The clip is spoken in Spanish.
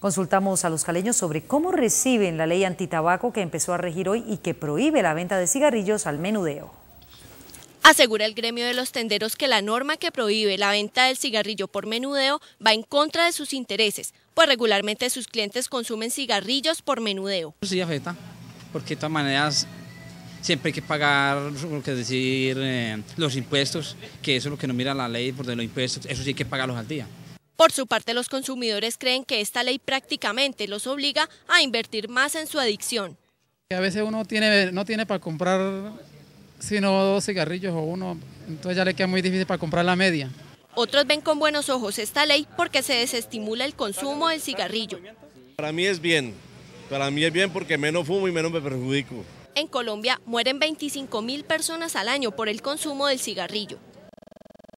Consultamos a los caleños sobre cómo reciben la ley antitabaco que empezó a regir hoy y que prohíbe la venta de cigarrillos al menudeo. Asegura el gremio de los tenderos que la norma que prohíbe la venta del cigarrillo por menudeo va en contra de sus intereses, pues regularmente sus clientes consumen cigarrillos por menudeo. Sí afecta, porque de todas maneras siempre hay que pagar, decir, eh, los impuestos, que eso es lo que no mira la ley, por los impuestos, eso sí hay que pagarlos al día. Por su parte, los consumidores creen que esta ley prácticamente los obliga a invertir más en su adicción. A veces uno no tiene para comprar sino dos cigarrillos o uno, entonces ya le queda muy difícil para comprar la media. Otros ven con buenos ojos esta ley porque se desestimula el consumo del cigarrillo. Para mí es bien, para mí es bien porque menos fumo y menos me perjudico. En Colombia mueren 25 mil personas al año por el consumo del cigarrillo.